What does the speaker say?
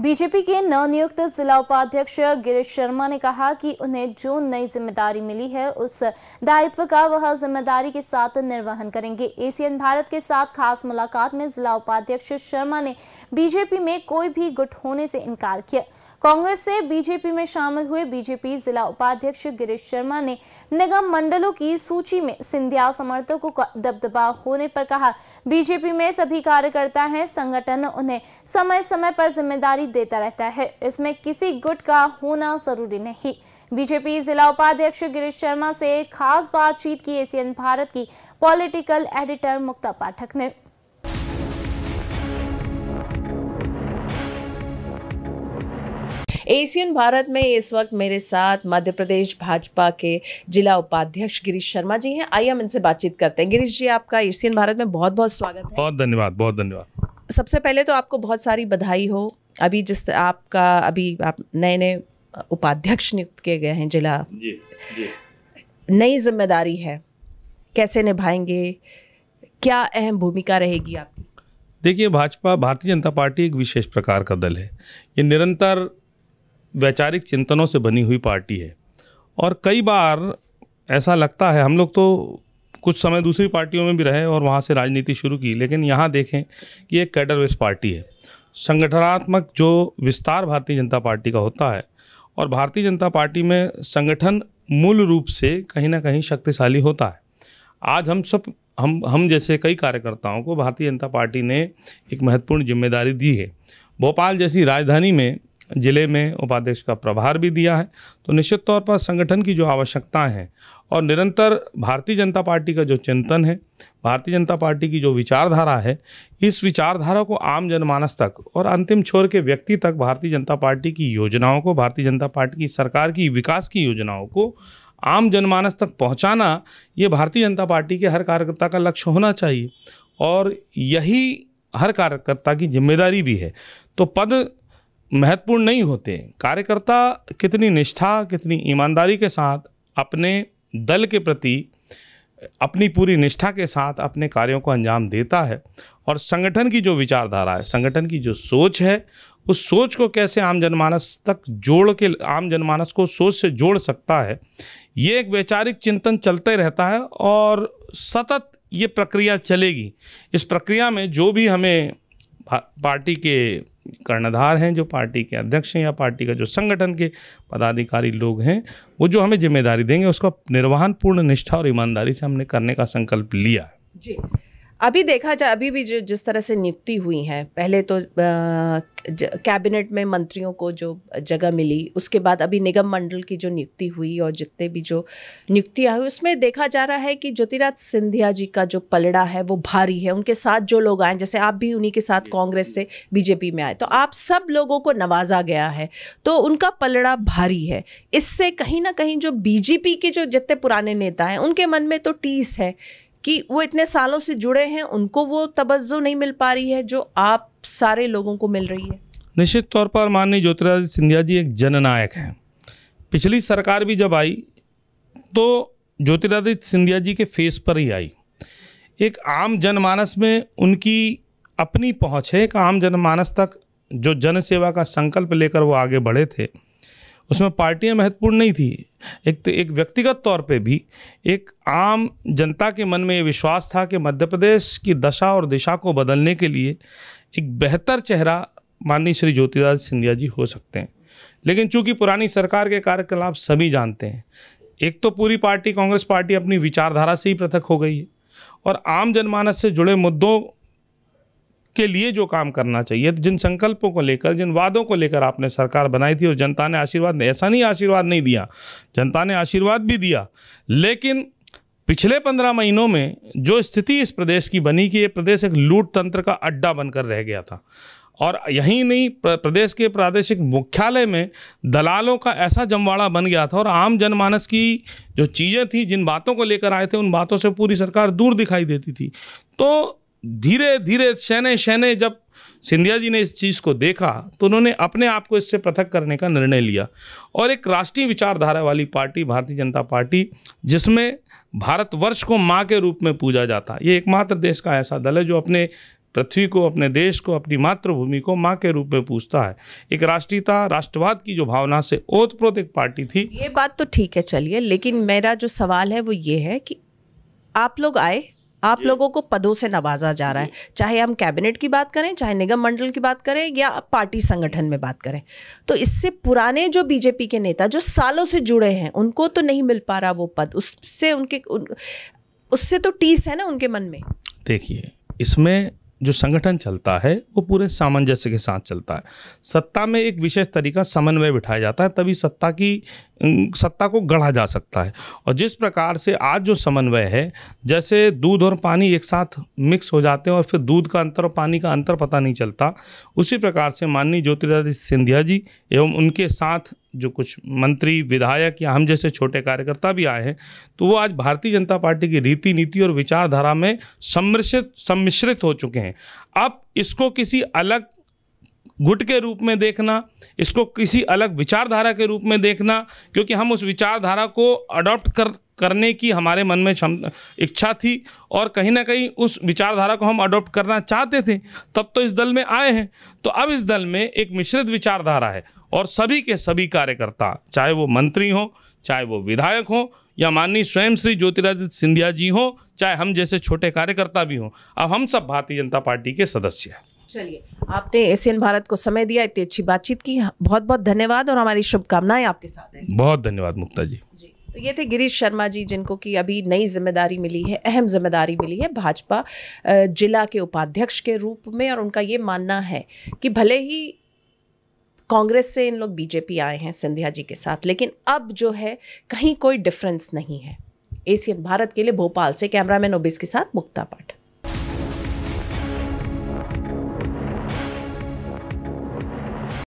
BJP के नवनियुक्त जिला उपाध्यक्ष गिरीश शर्मा ने कहा कि उन्हें जो नई जिम्मेदारी मिली है उस दायित्व का वह जिम्मेदारी के साथ निर्वहन करेंगे एशियन भारत के साथ खास मुलाकात में जिला उपाध्यक्ष शर्मा ने बीजेपी में कोई भी गुट होने से इनकार किया कांग्रेस से बीजेपी में शामिल हुए बीजेपी जिला उपाध्यक्ष गिरीश शर्मा ने निगम मंडलों की सूची में सिंधिया समर्थकों का दबदबा होने पर कहा बीजेपी में सभी कार्यकर्ता हैं संगठन उन्हें समय समय पर जिम्मेदारी देता रहता है इसमें किसी गुट का होना जरूरी नहीं बीजेपी जिला उपाध्यक्ष गिरीश शर्मा से खास बातचीत की एशियन भारत की पॉलिटिकल एडिटर मुक्ता पाठक ने एशियन भारत में इस वक्त मेरे साथ मध्य प्रदेश भाजपा के जिला उपाध्यक्ष गिरीश शर्मा जी हैं आइए हम इनसे बातचीत करते हैं गिरीश जी आपका एशियन भारत में बहुत बहुत स्वागत है बहुत धन्यवाद बहुत धन्यवाद सबसे पहले तो आपको बहुत सारी बधाई हो अभी जिस आपका अभी आप नए नए उपाध्यक्ष नियुक्त किए गए हैं जिला नई जिम्मेदारी है कैसे निभाएंगे क्या अहम भूमिका रहेगी आपकी देखिए भाजपा भारतीय जनता पार्टी एक विशेष प्रकार का दल है ये निरंतर वैचारिक चिंतनों से बनी हुई पार्टी है और कई बार ऐसा लगता है हम लोग तो कुछ समय दूसरी पार्टियों में भी रहे और वहाँ से राजनीति शुरू की लेकिन यहाँ देखें कि एक कैडर वेस्ट पार्टी है संगठनात्मक जो विस्तार भारतीय जनता पार्टी का होता है और भारतीय जनता पार्टी में संगठन मूल रूप से कहीं ना कहीं शक्तिशाली होता है आज हम सब हम हम जैसे कई कार्यकर्ताओं को भारतीय जनता पार्टी ने एक महत्वपूर्ण जिम्मेदारी दी है भोपाल जैसी राजधानी में ज़िले में उपाध्यक्ष का प्रभार भी दिया है तो निश्चित तौर पर संगठन की जो आवश्यकताएं हैं और निरंतर भारतीय जनता पार्टी का जो चिंतन है भारतीय जनता पार्टी की जो विचारधारा है इस विचारधारा को आम जनमानस तक और अंतिम छोर के व्यक्ति तक भारतीय जनता पार्टी की योजनाओं को भारतीय जनता पार्टी की सरकार की विकास की योजनाओं को आम जनमानस तक पहुँचाना ये भारतीय जनता पार्टी के हर कार्यकर्ता का लक्ष्य होना चाहिए और यही हर कार्यकर्ता की जिम्मेदारी भी है तो पद महत्वपूर्ण नहीं होते कार्यकर्ता कितनी निष्ठा कितनी ईमानदारी के साथ अपने दल के प्रति अपनी पूरी निष्ठा के साथ अपने कार्यों को अंजाम देता है और संगठन की जो विचारधारा है संगठन की जो सोच है उस सोच को कैसे आम जनमानस तक जोड़ के आम जनमानस को सोच से जोड़ सकता है ये एक वैचारिक चिंतन चलते रहता है और सतत ये प्रक्रिया चलेगी इस प्रक्रिया में जो भी हमें पार्टी के कर्णधार हैं जो पार्टी के अध्यक्ष हैं या पार्टी का जो संगठन के पदाधिकारी लोग हैं वो जो हमें जिम्मेदारी देंगे उसका निर्वहन पूर्ण निष्ठा और ईमानदारी से हमने करने का संकल्प लिया जी अभी देखा जाए अभी भी जो जिस तरह से नियुक्ति हुई है पहले तो कैबिनेट में मंत्रियों को जो जगह मिली उसके बाद अभी निगम मंडल की जो नियुक्ति हुई और जितने भी जो नियुक्तियाँ हुई उसमें देखा जा रहा है कि ज्योतिराज सिंधिया जी का जो पलड़ा है वो भारी है उनके साथ जो लोग आए जैसे आप भी उन्हीं के साथ कांग्रेस से बीजेपी में आए तो आप सब लोगों को नवाजा गया है तो उनका पलड़ा भारी है इससे कहीं ना कहीं जो बीजेपी के जो जितने पुराने नेता हैं उनके मन में तो टीस है कि वो इतने सालों से जुड़े हैं उनको वो तवज्जो नहीं मिल पा रही है जो आप सारे लोगों को मिल रही है निश्चित तौर पर माननीय ज्योतिरादित्य सिंधिया जी एक जननायक हैं पिछली सरकार भी जब आई तो ज्योतिरादित्य सिंधिया जी के फेस पर ही आई एक आम जनमानस में उनकी अपनी पहुंच है एक आम जनमानस तक जो जनसेवा का संकल्प लेकर वो आगे बढ़े थे उसमें पार्टियां महत्वपूर्ण नहीं थी एक तो एक व्यक्तिगत तौर पे भी एक आम जनता के मन में ये विश्वास था कि मध्य प्रदेश की दशा और दिशा को बदलने के लिए एक बेहतर चेहरा माननीय श्री ज्योतिराज सिंधिया जी हो सकते हैं लेकिन चूंकि पुरानी सरकार के कार्यकलाप सभी जानते हैं एक तो पूरी पार्टी कांग्रेस पार्टी अपनी विचारधारा से ही पृथक हो गई है और आम जनमानस से जुड़े मुद्दों के लिए जो काम करना चाहिए तो जिन संकल्पों को लेकर जिन वादों को लेकर आपने सरकार बनाई थी और जनता ने आशीर्वाद ऐसा नहीं आशीर्वाद नहीं दिया जनता ने आशीर्वाद भी दिया लेकिन पिछले पंद्रह महीनों में जो स्थिति इस प्रदेश की बनी कि ये प्रदेश एक लूट तंत्र का अड्डा बनकर रह गया था और यहीं नहीं प्रदेश के प्रादेशिक मुख्यालय में दलालों का ऐसा जमवाड़ा बन गया था और आम जनमानस की जो चीज़ें थी जिन बातों को लेकर आए थे उन बातों से पूरी सरकार दूर दिखाई देती थी तो धीरे धीरे शहने शहने जब सिंधिया जी ने इस चीज़ को देखा तो उन्होंने अपने आप को इससे पृथक करने का निर्णय लिया और एक राष्ट्रीय विचारधारा वाली पार्टी भारतीय जनता पार्टी जिसमें भारतवर्ष को माँ के रूप में पूजा जाता ये एकमात्र देश का ऐसा दल है जो अपने पृथ्वी को अपने देश को अपनी मातृभूमि को माँ के रूप में पूछता है एक राष्ट्रीयता राष्ट्रवाद की जो भावना से ओतप्रोत एक पार्टी थी ये बात तो ठीक है चलिए लेकिन मेरा जो सवाल है वो ये है कि आप लोग आए आप लोगों को पदों से नवाजा जा रहा है चाहे हम कैबिनेट की बात करें चाहे निगम मंडल की बात करें या पार्टी संगठन में बात करें तो इससे पुराने जो बीजेपी के नेता जो सालों से जुड़े हैं उनको तो नहीं मिल पा रहा वो पद उससे उनके उससे तो टीस है ना उनके मन में देखिए इसमें जो संगठन चलता है वो पूरे सामंजस्य के साथ चलता है सत्ता में एक विशेष तरीका समन्वय बिठाया जाता है तभी सत्ता की सत्ता को गढ़ा जा सकता है और जिस प्रकार से आज जो समन्वय है जैसे दूध और पानी एक साथ मिक्स हो जाते हैं और फिर दूध का अंतर और पानी का अंतर पता नहीं चलता उसी प्रकार से माननीय ज्योतिरादित्य सिंधिया जी एवं उनके साथ जो कुछ मंत्री विधायक या हम जैसे छोटे कार्यकर्ता भी आए हैं तो वो आज भारतीय जनता पार्टी की रीति नीति और विचारधारा में सम्मिश्रित सम्मिश्रित हो चुके हैं अब इसको किसी अलग गुट के रूप में देखना इसको किसी अलग विचारधारा के रूप में देखना क्योंकि हम उस विचारधारा को अडॉप्ट कर करने की हमारे मन में क्षम इच्छा थी और कहीं ना कहीं उस विचारधारा को हम अडॉप्ट करना चाहते थे तब तो इस दल में आए हैं तो अब इस दल में एक मिश्रित विचारधारा है और सभी के सभी कार्यकर्ता चाहे वो मंत्री हों चाहे वो विधायक हों या माननीय स्वयं श्री ज्योतिरादित्य सिंधिया जी हों चाहे हम जैसे छोटे कार्यकर्ता भी हों अब हम सब भारतीय जनता पार्टी के सदस्य हैं चलिए आपने एशियन भारत को समय दिया इतनी अच्छी बातचीत की बहुत बहुत धन्यवाद और हमारी शुभकामनाएं आपके साथ हैं बहुत धन्यवाद मुक्ता जी जी तो ये थे गिरीश शर्मा जी जिनको कि अभी नई जिम्मेदारी मिली है अहम जिम्मेदारी मिली है भाजपा जिला के उपाध्यक्ष के रूप में और उनका ये मानना है कि भले ही कांग्रेस से इन लोग बीजेपी आए हैं सिंधिया जी के साथ लेकिन अब जो है कहीं कोई डिफरेंस नहीं है एशियन भारत के लिए भोपाल से कैमरामैन ओबिस के साथ मुक्ता पाठ